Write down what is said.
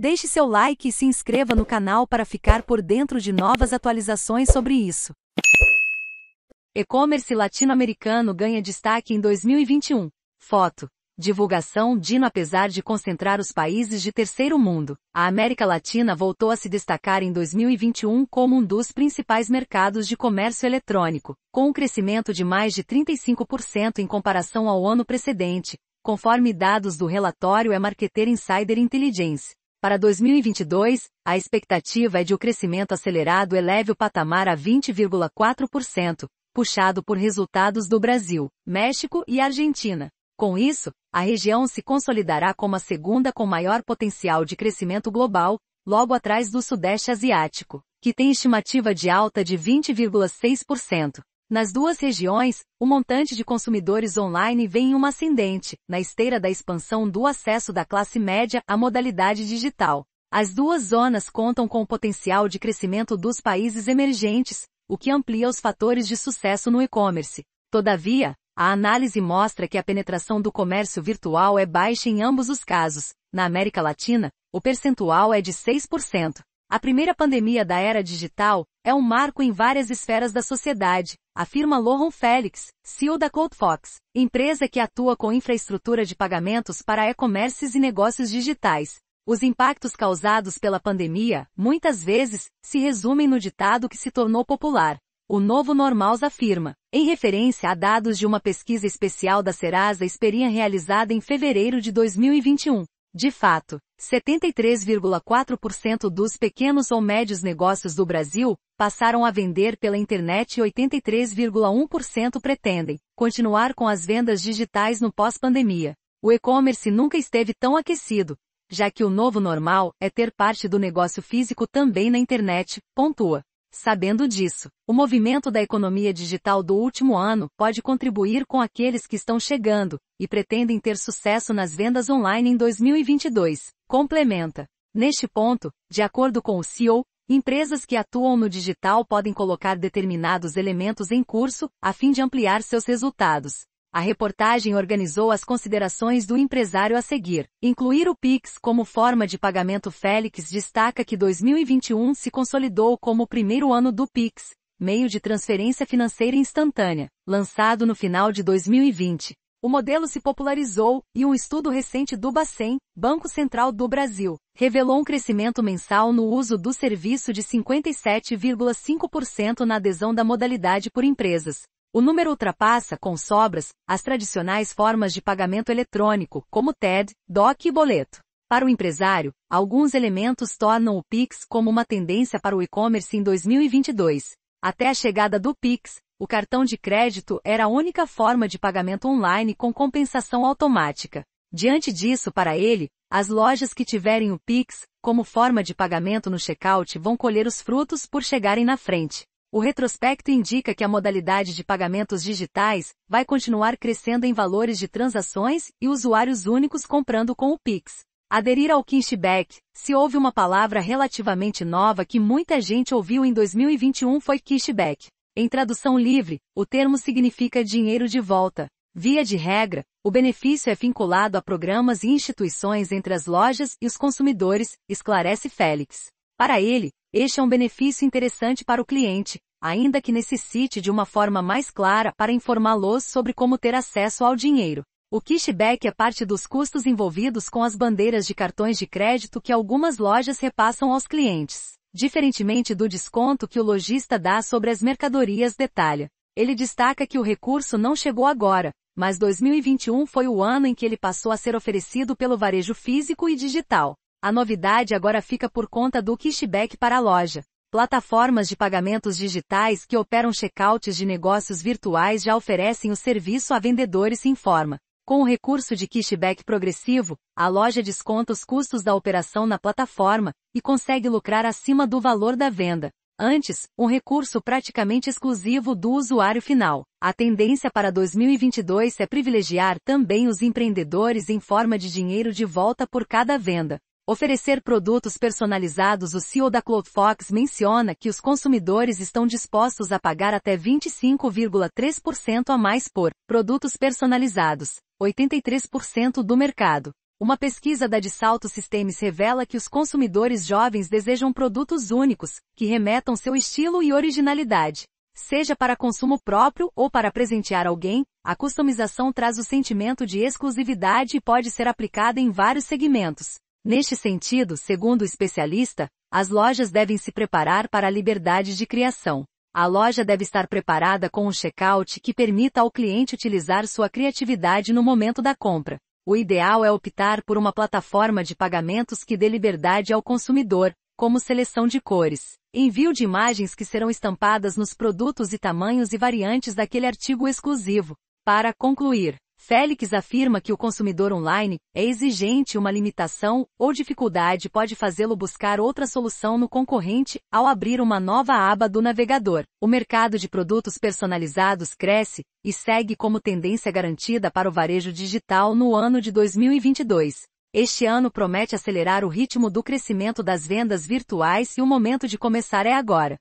Deixe seu like e se inscreva no canal para ficar por dentro de novas atualizações sobre isso. E-commerce latino-americano ganha destaque em 2021. Foto. Divulgação Dino Apesar de concentrar os países de terceiro mundo, a América Latina voltou a se destacar em 2021 como um dos principais mercados de comércio eletrônico, com um crescimento de mais de 35% em comparação ao ano precedente, conforme dados do relatório É Marketer Insider Intelligence. Para 2022, a expectativa é de o crescimento acelerado eleve o patamar a 20,4%, puxado por resultados do Brasil, México e Argentina. Com isso, a região se consolidará como a segunda com maior potencial de crescimento global, logo atrás do Sudeste Asiático, que tem estimativa de alta de 20,6%, nas duas regiões, o montante de consumidores online vem em uma ascendente, na esteira da expansão do acesso da classe média à modalidade digital. As duas zonas contam com o potencial de crescimento dos países emergentes, o que amplia os fatores de sucesso no e-commerce. Todavia, a análise mostra que a penetração do comércio virtual é baixa em ambos os casos. Na América Latina, o percentual é de 6%, a primeira pandemia da era digital é um marco em várias esferas da sociedade, afirma Lohan Felix, CEO da ColdFox, empresa que atua com infraestrutura de pagamentos para e-commerces e negócios digitais. Os impactos causados pela pandemia, muitas vezes, se resumem no ditado que se tornou popular. O novo normal afirma, em referência a dados de uma pesquisa especial da Serasa Experian realizada em fevereiro de 2021. De fato, 73,4% dos pequenos ou médios negócios do Brasil passaram a vender pela internet e 83,1% pretendem continuar com as vendas digitais no pós-pandemia. O e-commerce nunca esteve tão aquecido, já que o novo normal é ter parte do negócio físico também na internet, pontua. Sabendo disso, o movimento da economia digital do último ano pode contribuir com aqueles que estão chegando e pretendem ter sucesso nas vendas online em 2022, complementa. Neste ponto, de acordo com o CEO, empresas que atuam no digital podem colocar determinados elementos em curso a fim de ampliar seus resultados. A reportagem organizou as considerações do empresário a seguir. Incluir o PIX como forma de pagamento Félix destaca que 2021 se consolidou como o primeiro ano do PIX, meio de transferência financeira instantânea, lançado no final de 2020. O modelo se popularizou, e um estudo recente do Bacen, Banco Central do Brasil, revelou um crescimento mensal no uso do serviço de 57,5% na adesão da modalidade por empresas, o número ultrapassa, com sobras, as tradicionais formas de pagamento eletrônico, como TED, DOC e boleto. Para o empresário, alguns elementos tornam o Pix como uma tendência para o e-commerce em 2022. Até a chegada do Pix, o cartão de crédito era a única forma de pagamento online com compensação automática. Diante disso, para ele, as lojas que tiverem o Pix como forma de pagamento no checkout vão colher os frutos por chegarem na frente. O retrospecto indica que a modalidade de pagamentos digitais vai continuar crescendo em valores de transações e usuários únicos comprando com o Pix. Aderir ao cashback, se houve uma palavra relativamente nova que muita gente ouviu em 2021 foi cashback. Em tradução livre, o termo significa dinheiro de volta. Via de regra, o benefício é vinculado a programas e instituições entre as lojas e os consumidores, esclarece Félix. Para ele, este é um benefício interessante para o cliente, ainda que necessite de uma forma mais clara para informá-los sobre como ter acesso ao dinheiro. O cashback é parte dos custos envolvidos com as bandeiras de cartões de crédito que algumas lojas repassam aos clientes. Diferentemente do desconto que o lojista dá sobre as mercadorias detalha, ele destaca que o recurso não chegou agora, mas 2021 foi o ano em que ele passou a ser oferecido pelo varejo físico e digital. A novidade agora fica por conta do cashback para a loja. Plataformas de pagamentos digitais que operam checkouts de negócios virtuais já oferecem o serviço a vendedores, em forma. Com o recurso de cashback progressivo, a loja desconta os custos da operação na plataforma e consegue lucrar acima do valor da venda. Antes, um recurso praticamente exclusivo do usuário final. A tendência para 2022 é privilegiar também os empreendedores em forma de dinheiro de volta por cada venda. Oferecer produtos personalizados O CEO da CloudFox menciona que os consumidores estão dispostos a pagar até 25,3% a mais por produtos personalizados, 83% do mercado. Uma pesquisa da Dissalto Systems revela que os consumidores jovens desejam produtos únicos, que remetam seu estilo e originalidade. Seja para consumo próprio ou para presentear alguém, a customização traz o sentimento de exclusividade e pode ser aplicada em vários segmentos. Neste sentido, segundo o especialista, as lojas devem se preparar para a liberdade de criação. A loja deve estar preparada com um checkout que permita ao cliente utilizar sua criatividade no momento da compra. O ideal é optar por uma plataforma de pagamentos que dê liberdade ao consumidor, como seleção de cores, envio de imagens que serão estampadas nos produtos e tamanhos e variantes daquele artigo exclusivo. Para concluir, Félix afirma que o consumidor online é exigente e uma limitação ou dificuldade pode fazê-lo buscar outra solução no concorrente ao abrir uma nova aba do navegador. O mercado de produtos personalizados cresce e segue como tendência garantida para o varejo digital no ano de 2022. Este ano promete acelerar o ritmo do crescimento das vendas virtuais e o momento de começar é agora.